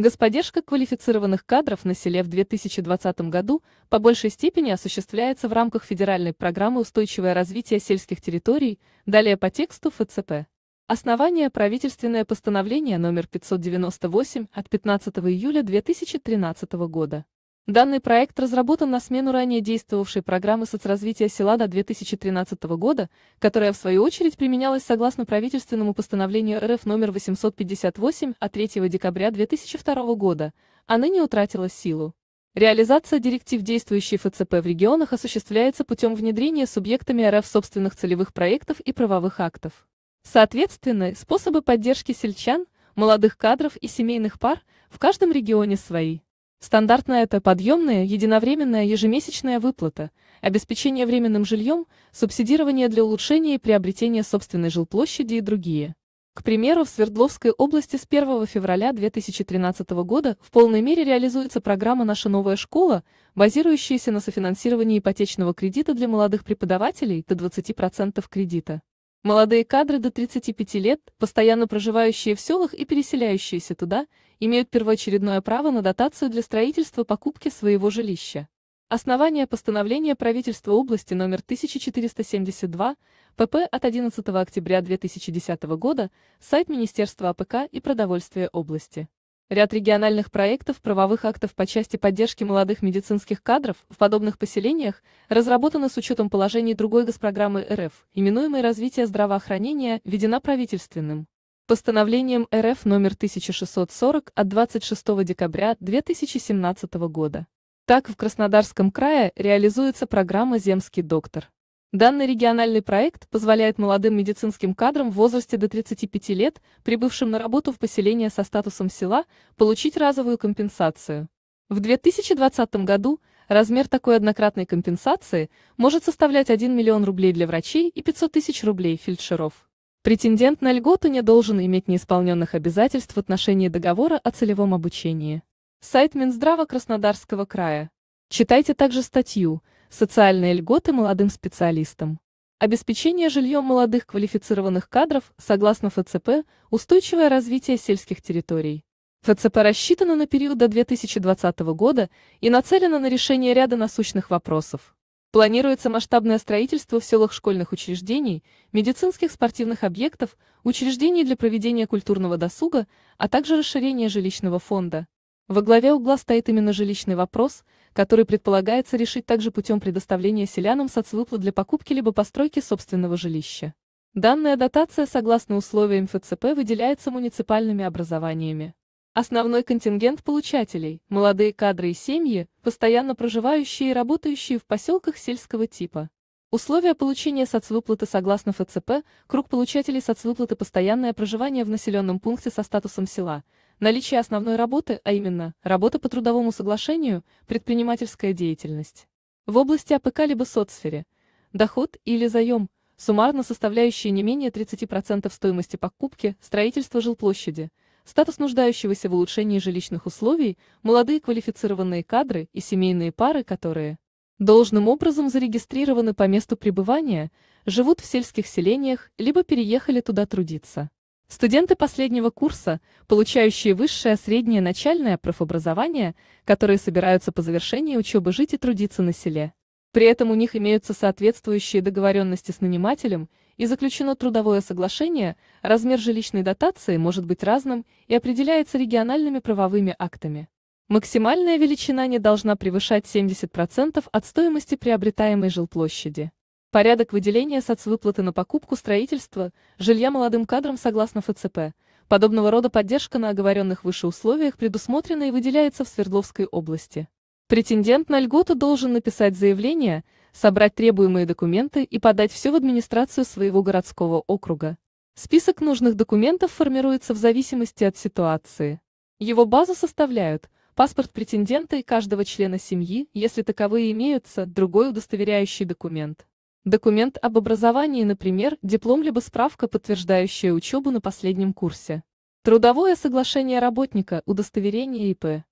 Господдержка квалифицированных кадров на селе в 2020 году по большей степени осуществляется в рамках федеральной программы «Устойчивое развитие сельских территорий», далее по тексту ФЦП. Основание – правительственное постановление номер 598 от 15 июля 2013 года. Данный проект разработан на смену ранее действовавшей программы соцразвития села до 2013 года, которая в свою очередь применялась согласно правительственному постановлению РФ номер 858 от 3 декабря 2002 года, а ныне утратила силу. Реализация директив действующей ФЦП в регионах осуществляется путем внедрения субъектами РФ собственных целевых проектов и правовых актов. Соответственно, способы поддержки сельчан, молодых кадров и семейных пар в каждом регионе свои. Стандартная это подъемная, единовременная ежемесячная выплата, обеспечение временным жильем, субсидирование для улучшения и приобретения собственной жилплощади и другие. К примеру, в Свердловской области с 1 февраля 2013 года в полной мере реализуется программа «Наша новая школа», базирующаяся на софинансировании ипотечного кредита для молодых преподавателей до 20% кредита. Молодые кадры до 35 лет, постоянно проживающие в селах и переселяющиеся туда, имеют первоочередное право на дотацию для строительства покупки своего жилища. Основание постановления правительства области номер 1472 ПП от 11 октября 2010 года, сайт Министерства АПК и продовольствия области. Ряд региональных проектов правовых актов по части поддержки молодых медицинских кадров в подобных поселениях разработаны с учетом положений другой госпрограммы РФ, именуемой «Развитие здравоохранения», введена правительственным. Постановлением РФ номер 1640 от 26 декабря 2017 года. Так в Краснодарском крае реализуется программа «Земский доктор». Данный региональный проект позволяет молодым медицинским кадрам в возрасте до 35 лет, прибывшим на работу в поселение со статусом села, получить разовую компенсацию. В 2020 году размер такой однократной компенсации может составлять 1 миллион рублей для врачей и 500 тысяч рублей фельдшеров. Претендент на льготу не должен иметь неисполненных обязательств в отношении договора о целевом обучении. Сайт Минздрава Краснодарского края. Читайте также статью «Социальные льготы молодым специалистам». Обеспечение жильем молодых квалифицированных кадров согласно ФЦП «Устойчивое развитие сельских территорий». ФЦП рассчитана на период до 2020 года и нацелена на решение ряда насущных вопросов. Планируется масштабное строительство в селах школьных учреждений, медицинских спортивных объектов, учреждений для проведения культурного досуга, а также расширение жилищного фонда. Во главе угла стоит именно жилищный вопрос, который предполагается решить также путем предоставления селянам соцвыплат для покупки либо постройки собственного жилища. Данная дотация согласно условиям ФЦП выделяется муниципальными образованиями. Основной контингент получателей – молодые кадры и семьи, постоянно проживающие и работающие в поселках сельского типа. Условия получения соцвыплаты согласно ФЦП, круг получателей соцвыплаты постоянное проживание в населенном пункте со статусом села, Наличие основной работы, а именно, работа по трудовому соглашению, предпринимательская деятельность. В области АПК либо соцсфере, доход или заем, суммарно составляющие не менее 30% стоимости покупки, строительства жилплощади, статус нуждающегося в улучшении жилищных условий, молодые квалифицированные кадры и семейные пары, которые должным образом зарегистрированы по месту пребывания, живут в сельских селениях, либо переехали туда трудиться. Студенты последнего курса, получающие высшее, среднее, начальное профобразование, которые собираются по завершении учебы жить и трудиться на селе. При этом у них имеются соответствующие договоренности с нанимателем и заключено трудовое соглашение, размер жилищной дотации может быть разным и определяется региональными правовыми актами. Максимальная величина не должна превышать 70% от стоимости приобретаемой жилплощади. Порядок выделения соцвыплаты на покупку строительства жилья молодым кадрам согласно ФЦП. Подобного рода поддержка на оговоренных выше условиях предусмотрена и выделяется в Свердловской области. Претендент на льготу должен написать заявление, собрать требуемые документы и подать все в администрацию своего городского округа. Список нужных документов формируется в зависимости от ситуации. Его базу составляют паспорт претендента и каждого члена семьи, если таковые имеются, другой удостоверяющий документ. Документ об образовании, например, диплом либо справка, подтверждающая учебу на последнем курсе. Трудовое соглашение работника, удостоверение ИП.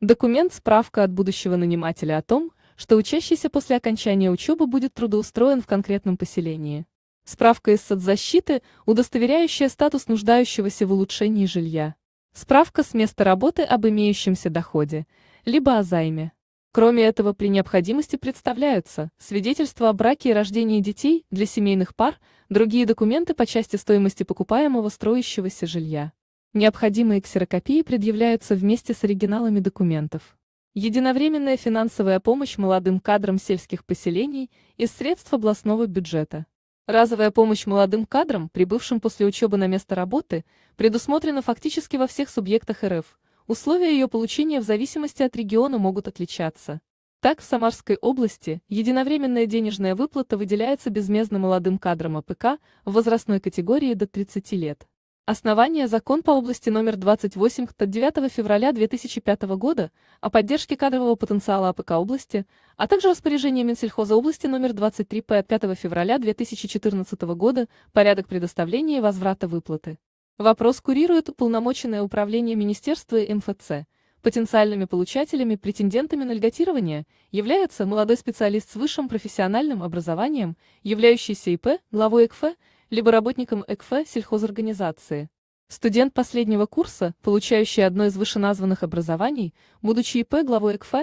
Документ справка от будущего нанимателя о том, что учащийся после окончания учебы будет трудоустроен в конкретном поселении. Справка из соцзащиты, удостоверяющая статус нуждающегося в улучшении жилья. Справка с места работы об имеющемся доходе, либо о займе. Кроме этого, при необходимости представляются свидетельства о браке и рождении детей для семейных пар, другие документы по части стоимости покупаемого строящегося жилья. Необходимые ксерокопии предъявляются вместе с оригиналами документов. Единовременная финансовая помощь молодым кадрам сельских поселений из средств областного бюджета. Разовая помощь молодым кадрам, прибывшим после учебы на место работы, предусмотрена фактически во всех субъектах РФ, Условия ее получения в зависимости от региона могут отличаться. Так, в Самарской области единовременная денежная выплата выделяется безмездно молодым кадрам АПК в возрастной категории до 30 лет. Основание закон по области номер 28 от 9 февраля 2005 года о поддержке кадрового потенциала АПК области, а также распоряжение Минсельхоза области номер 23 по 5 февраля 2014 года порядок предоставления и возврата выплаты. Вопрос курирует уполномоченное управление Министерства МФЦ. Потенциальными получателями, претендентами на льготирование являются молодой специалист с высшим профессиональным образованием, являющийся ИП, главой ЭКФ, либо работником ЭКФ сельхозорганизации. Студент последнего курса, получающий одно из вышеназванных образований, будучи ИП главой ЭКФ,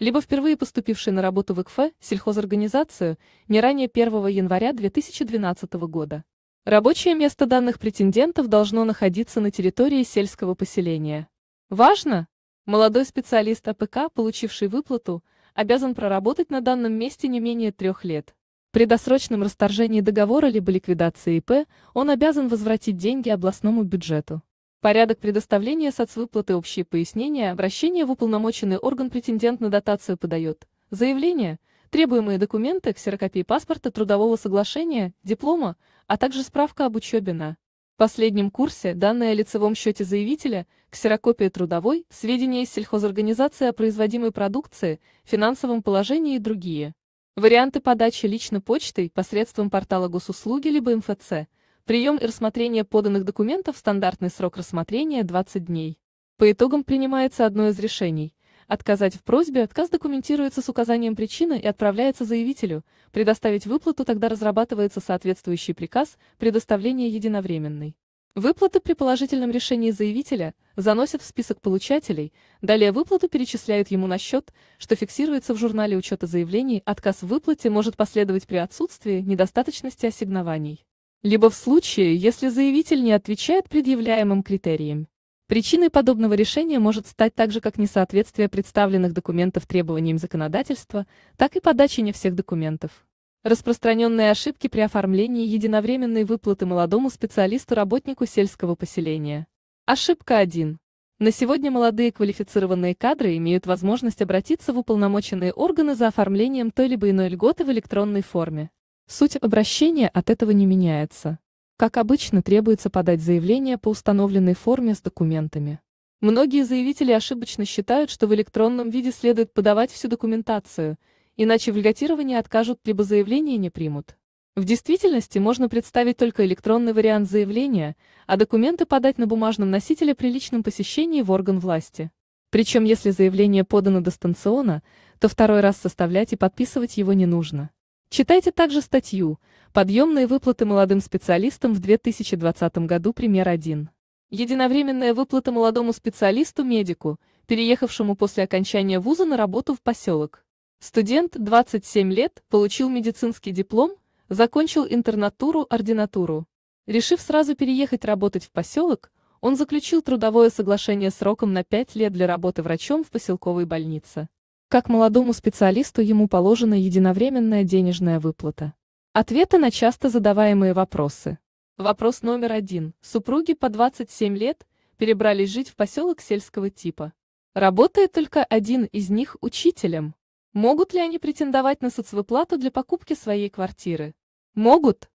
либо впервые поступивший на работу в ЭКФ сельхозорганизацию не ранее 1 января 2012 года. Рабочее место данных претендентов должно находиться на территории сельского поселения. Важно! Молодой специалист АПК, получивший выплату, обязан проработать на данном месте не менее трех лет. При досрочном расторжении договора либо ликвидации ИП он обязан возвратить деньги областному бюджету. Порядок предоставления соцвыплаты общие пояснения, обращение в уполномоченный орган претендент на дотацию подает. Заявление – Требуемые документы, ксерокопии паспорта, трудового соглашения, диплома, а также справка об учебе на последнем курсе, данные о лицевом счете заявителя, ксерокопия трудовой, сведения из сельхозорганизации о производимой продукции, финансовом положении и другие. Варианты подачи лично почтой посредством портала госуслуги либо МФЦ. Прием и рассмотрение поданных документов стандартный срок рассмотрения 20 дней. По итогам принимается одно из решений – Отказать в просьбе отказ документируется с указанием причины и отправляется заявителю. Предоставить выплату тогда разрабатывается соответствующий приказ предоставления единовременной. Выплаты при положительном решении заявителя заносят в список получателей, далее выплату перечисляют ему на счет, что фиксируется в журнале учета заявлений, отказ в выплате может последовать при отсутствии недостаточности ассигнований. Либо в случае, если заявитель не отвечает предъявляемым критериям. Причиной подобного решения может стать так же как несоответствие представленных документов требованиям законодательства, так и подача не всех документов. Распространенные ошибки при оформлении единовременной выплаты молодому специалисту-работнику сельского поселения. Ошибка 1. На сегодня молодые квалифицированные кадры имеют возможность обратиться в уполномоченные органы за оформлением той либо иной льготы в электронной форме. Суть обращения от этого не меняется. Как обычно, требуется подать заявление по установленной форме с документами. Многие заявители ошибочно считают, что в электронном виде следует подавать всю документацию, иначе в льготировании откажут либо заявление не примут. В действительности можно представить только электронный вариант заявления, а документы подать на бумажном носителе при личном посещении в орган власти. Причем если заявление подано дистанционно, то второй раз составлять и подписывать его не нужно. Читайте также статью «Подъемные выплаты молодым специалистам в 2020 году. Пример 1». Единовременная выплата молодому специалисту-медику, переехавшему после окончания вуза на работу в поселок. Студент, 27 лет, получил медицинский диплом, закончил интернатуру-ординатуру. Решив сразу переехать работать в поселок, он заключил трудовое соглашение сроком на 5 лет для работы врачом в поселковой больнице. Как молодому специалисту ему положена единовременная денежная выплата? Ответы на часто задаваемые вопросы. Вопрос номер один. Супруги по 27 лет перебрались жить в поселок сельского типа. Работает только один из них учителем. Могут ли они претендовать на соцвыплату для покупки своей квартиры? Могут,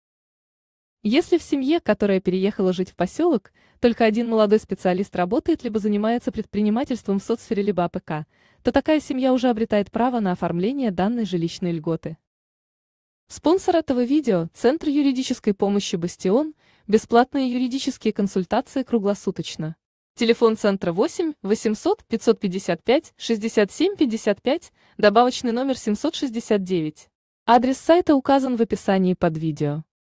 если в семье, которая переехала жить в поселок, только один молодой специалист работает либо занимается предпринимательством в соцсфере либо АПК, то такая семья уже обретает право на оформление данной жилищной льготы. Спонсор этого видео – Центр юридической помощи «Бастион», бесплатные юридические консультации круглосуточно. Телефон центра 8 800 555 67 55, добавочный номер 769. Адрес сайта указан в описании под видео.